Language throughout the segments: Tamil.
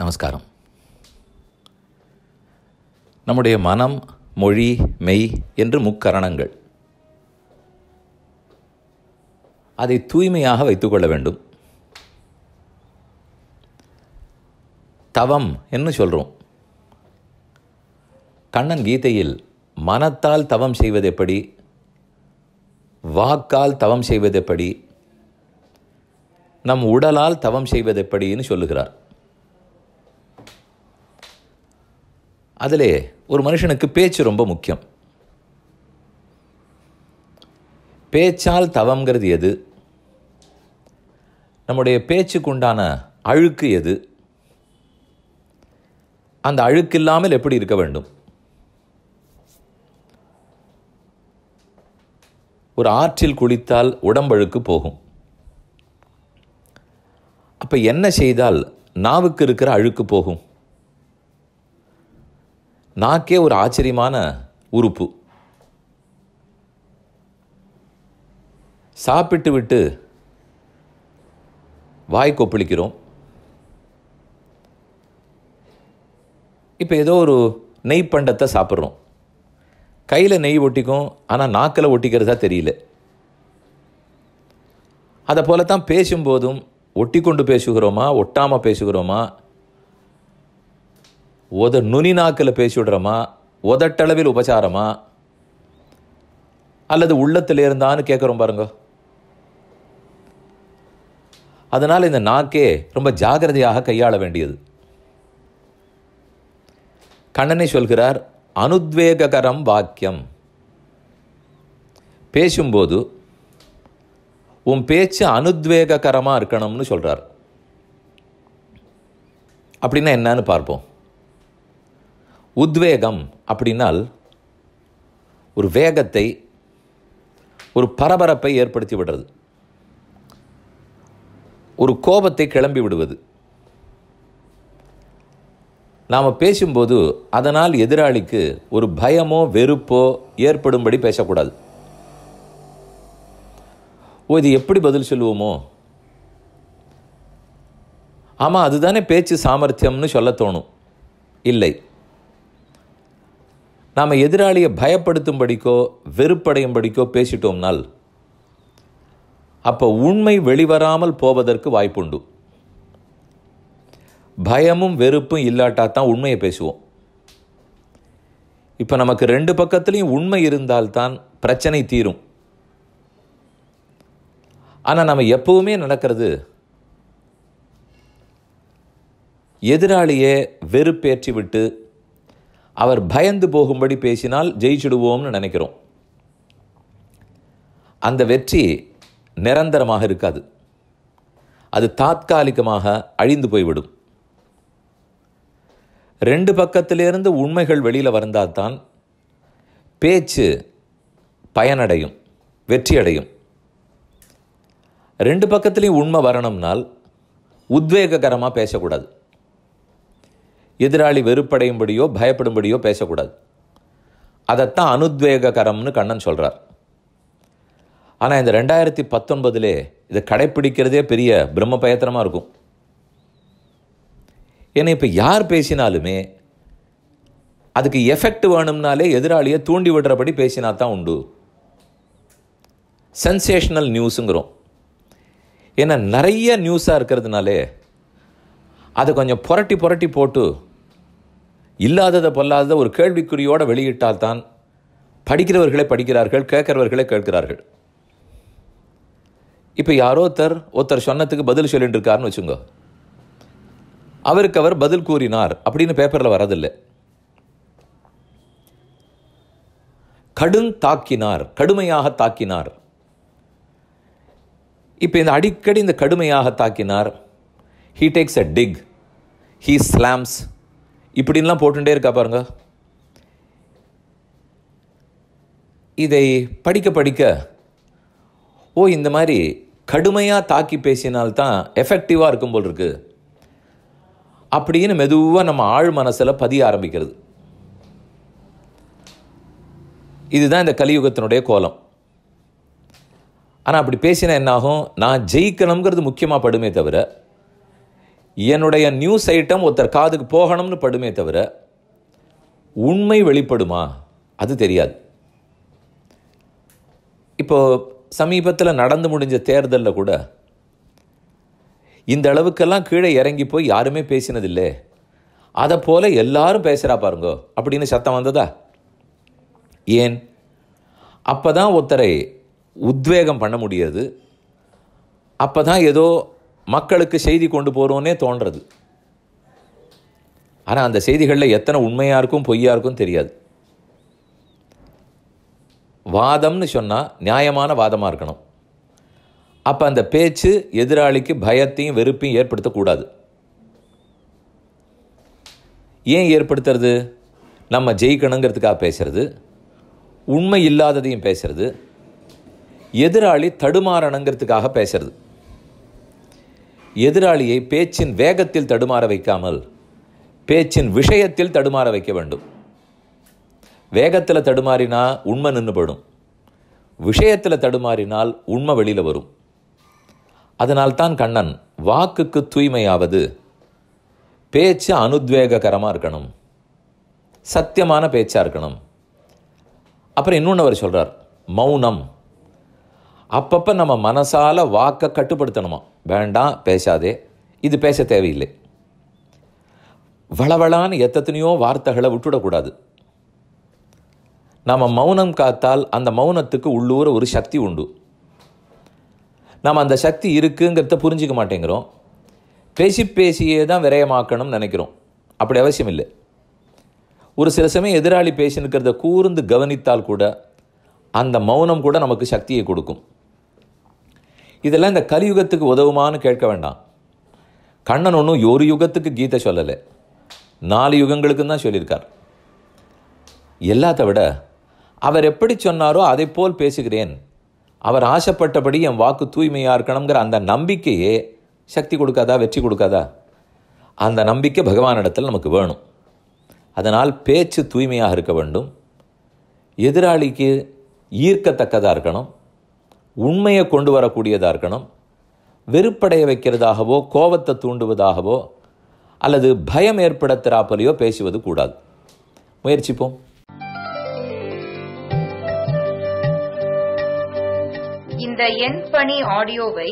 நமஸ்காரம் நம்முடைய மனம் மொழி மெய் என்று முக்கரணங்கள் அதை தூய்மையாக வைத்துக்கொள்ள வேண்டும் தவம் என்று சொல்கிறோம் கண்ணன் கீதையில் மனத்தால் தவம் செய்வதெப்படி வாக்கால் தவம் செய்வதெப்படி நம் உடலால் தவம் செய்வதெப்படின்னு சொல்லுகிறார் அதிலே ஒரு மனுஷனுக்கு பேச்சு ரொம்ப முக்கியம் பேச்சால் தவங்கிறது எது நம்முடைய பேச்சுக்குண்டான அழுக்கு எது அந்த அழுக்கு இல்லாமல் எப்படி இருக்க வேண்டும் ஒரு ஆற்றில் குளித்தால் உடம்பழுக்கு போகும் அப்போ என்ன செய்தால் நாவுக்கு இருக்கிற அழுக்கு போகும் நாக்கே ஒரு ஆச்சரியமான உறுப்பு சாப்பிட்டு விட்டு வாய் கொப்பளிக்கிறோம் இப்போ ஏதோ ஒரு நெய் பண்டத்தை சாப்பிட்றோம் கையில் நெய் ஒட்டிக்கும் ஆனால் நாக்கில் ஒட்டிக்கிறதா தெரியல அதை போல தான் பேசும்போதும் ஒட்டி கொண்டு பேசுகிறோமா ஒட்டாமல் பேசுகிறோமா உத நுனி நாக்கில் பேசி விடுறோமா உதட்டளவில் உபச்சாரமா அல்லது உள்ளத்தில் இருந்தான்னு கேட்குறோம் பாருங்க அதனால் இந்த நாக்கே ரொம்ப ஜாகிரதையாக கையாள வேண்டியது கண்ணனை சொல்கிறார் அனுத்வேககரம் வாக்கியம் பேசும்போது உன் பேச்சு அனுத்வேககரமாக இருக்கணும்னு சொல்கிறார் அப்படின்னா என்னன்னு பார்ப்போம் உத்வேகம் அப்படின்னால் ஒரு வேகத்தை ஒரு பரபரப்பை ஏற்படுத்தி விடுறது ஒரு கோபத்தை கிளம்பி விடுவது நாம் பேசும்போது அதனால் எதிராளிக்கு ஒரு பயமோ வெறுப்போ ஏற்படும்படி பேசக்கூடாது ஓ இது எப்படி பதில் சொல்லுவோமோ ஆமாம் அதுதானே பேச்சு சாமர்த்தியம்னு சொல்ல தோணும் இல்லை நாம் எதிராளியை பயப்படுத்தும்படிக்கோ வெறுப்படையும்படிக்கோ பேசிட்டோம்னால் அப்போ உண்மை வெளிவராமல் போவதற்கு வாய்ப்புண்டு பயமும் வெறுப்பும் இல்லாட்டா தான் உண்மையை பேசுவோம் இப்போ நமக்கு ரெண்டு பக்கத்துலேயும் உண்மை இருந்தால்தான் பிரச்சனை தீரும் ஆனால் நம்ம எப்பவுமே நடக்கிறது எதிராளியே வெறுப்பேற்றி விட்டு அவர் பயந்து போகும்படி பேசினால் ஜெயிச்சிடுவோம்னு நினைக்கிறோம் அந்த வெற்றி நிரந்தரமாக இருக்காது அது தாற்காலிகமாக அழிந்து போய்விடும் ரெண்டு பக்கத்திலிருந்து உண்மைகள் வெளியில் வந்தால்தான் பேச்சு பயனடையும் வெற்றியடையும் ரெண்டு பக்கத்துலேயும் உண்மை வரணும்னால் உத்வேககரமாக பேசக்கூடாது எதிராளி வெறுப்படையும்படியோ பயப்படும்படியோ பேசக்கூடாது அதைத்தான் அனுத்வேககரம்னு கண்ணன் சொல்கிறார் ஆனால் இந்த ரெண்டாயிரத்தி பத்தொன்பதுலே இதை கடைப்பிடிக்கிறதே பெரிய பிரம்ம பயத்திரமாக இருக்கும் ஏன்னா இப்போ யார் பேசினாலுமே அதுக்கு எஃபெக்ட் வேணும்னாலே எதிராளியை தூண்டி விடுறபடி பேசினா தான் உண்டு சென்சேஷனல் நியூஸுங்கிறோம் ஏன்னா நிறைய நியூஸாக இருக்கிறதுனாலே அதை கொஞ்சம் புரட்டி புரட்டி போட்டு இல்லாததை பொல்லாத ஒரு கேள்விக்குறியோடு வெளியிட்டால் தான் படிக்கிறவர்களே படிக்கிறார்கள் கேட்கிறவர்களே கேட்கிறார்கள் இப்போ யாரோ ஒருத்தர் ஒருத்தர் சொன்னதுக்கு பதில் சொல்லிட்டு இருக்காருன்னு வச்சுங்க அவருக்கு அவர் பதில் கூறினார் அப்படின்னு பேப்பரில் வரதில்லை கடும் தாக்கினார் கடுமையாக தாக்கினார் இப்போ இந்த அடிக்கடி இந்த கடுமையாக தாக்கினார் he takes a dig he slams இப்படின்லாம் போட்டுட்டே இருக்கா பாருங்க இதை படிக்க படிக்க ஓ இந்த மாதிரி கடுமையாக தாக்கி பேசினால்தான் எஃபெக்டிவாக இருக்கும் போல் இருக்குது அப்படின்னு மெதுவாக நம்ம ஆழ் மனசில் பதிய ஆரம்பிக்கிறது இதுதான் இந்த கலியுகத்தினுடைய கோலம் ஆனால் அப்படி பேசினா என்னாகும் நான் ஜெயிக்கணுங்கிறது முக்கியமாக படுமே தவிர என்னுடைய நியூஸ் ஐட்டம் ஒருத்தர் காதுக்கு போகணும்னு படுமே தவிர உண்மை வெளிப்படுமா அது தெரியாது இப்போது சமீபத்தில் நடந்து முடிஞ்ச தேர்தலில் கூட இந்த அளவுக்கெல்லாம் கீழே இறங்கி போய் யாருமே பேசினதில்லை அதை போல் எல்லாரும் பேசுகிறா பாருங்கோ அப்படின்னு சத்தம் வந்ததா ஏன் அப்போ தான் ஒருத்தரை உத்வேகம் பண்ண முடியாது அப்போ தான் ஏதோ மக்களுக்கு செய்தி கொண்டு போகிறோன்னே தோன்றது ஆனால் அந்த செய்திகளில் எத்தனை உண்மையாக இருக்கும் பொய்யாக இருக்கும் தெரியாது வாதம்னு சொன்னால் நியாயமான வாதமாக இருக்கணும் அப்போ அந்த பேச்சு எதிராளிக்கு பயத்தையும் வெறுப்பையும் ஏற்படுத்தக்கூடாது ஏன் ஏற்படுத்துறது நம்ம ஜெயிக்கணுங்கிறதுக்காக பேசுகிறது உண்மை இல்லாததையும் பேசுகிறது எதிராளி தடுமாறணுங்கிறதுக்காக பேசுறது எதிராளியை பேச்சின் வேகத்தில் தடுமாற வைக்காமல் பேச்சின் விஷயத்தில் தடுமாற வைக்க வேண்டும் வேகத்தில் தடுமாறினா உண்மை நின்றுபடும் விஷயத்தில் தடுமாறினால் உண்மை வெளியில் வரும் அதனால்தான் கண்ணன் வாக்குக்கு தூய்மையாவது பேச்சு அனுத்வேககரமாக இருக்கணும் சத்தியமான பேச்சாக இருக்கணும் அப்புறம் இன்னொன்று அவர் சொல்கிறார் மௌனம் அப்பப்போ நம்ம மனசால் வாக்கை கட்டுப்படுத்தணுமா வேண்டாம் பேசாதே இது பேச தேவையில்லை வளவளான்னு எத்தனையோ வார்த்தைகளை விட்டுவிடக்கூடாது நாம் மௌனம் காத்தால் அந்த மௌனத்துக்கு உள்ளூர ஒரு சக்தி உண்டு நாம் அந்த சக்தி இருக்குங்கிறத புரிஞ்சிக்க மாட்டேங்கிறோம் பேசி பேசியே தான் விரயமாக்கணும்னு நினைக்கிறோம் அப்படி அவசியம் இல்லை ஒரு சில சமயம் எதிராளி பேசினுக்கிறத கூர்ந்து கவனித்தால் கூட அந்த மௌனம் கூட நமக்கு சக்தியை கொடுக்கும் இதெல்லாம் இந்த கலியுகத்துக்கு உதவுமான்னு கேட்க வேண்டாம் கண்ணன் ஒன்றும் ஒரு யுகத்துக்கு கீதை சொல்லலை நாலு யுகங்களுக்கும் தான் சொல்லியிருக்கார் எல்லாத்த விட அவர் எப்படி சொன்னாரோ அதை போல் பேசுகிறேன் அவர் ஆசைப்பட்டபடி என் வாக்கு தூய்மையாக இருக்கணுங்கிற அந்த நம்பிக்கையே சக்தி கொடுக்காதா வெற்றி கொடுக்காதா அந்த நம்பிக்கை பகவானிடத்தில் நமக்கு வேணும் அதனால் பேச்சு தூய்மையாக இருக்க வேண்டும் எதிராளிக்கு ஈர்க்கத்தக்கதாக இருக்கணும் உண்மையை கொண்டு வரக்கூடியதாக இருக்கணும் வெறுப்படைய வைக்கிறதாகவோ கோபத்தை தூண்டுவதாகவோ அல்லது பயம் ஏற்படுத்துகிறாப்பலையோ பேசுவது கூடாது முயற்சிப்போம் இந்த என் பணி ஆடியோவை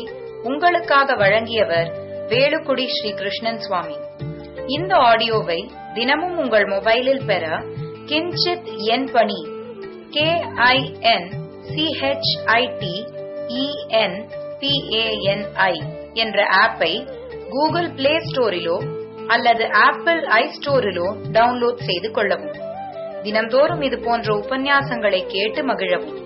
உங்களுக்காக வழங்கியவர் வேலுக்குடி ஸ்ரீ கிருஷ்ணன் சுவாமி இந்த ஆடியோவை தினமும் உங்கள் மொபைலில் பெற கிஞ்சித் என் பணி கே ஐ என் சிஹெச்ஐடி இஎன்பிஏஎன்ஐ e என்ற ஆப்பை கூகுள் பிளே ஸ்டோரிலோ அல்லது ஆப்பிள் ஐ ஸ்டோரிலோ டவுன்லோட் செய்து கொள்ளவும் தினம்தோறும் இது போன்ற உபன்யாசங்களை கேட்டு மகிழவும்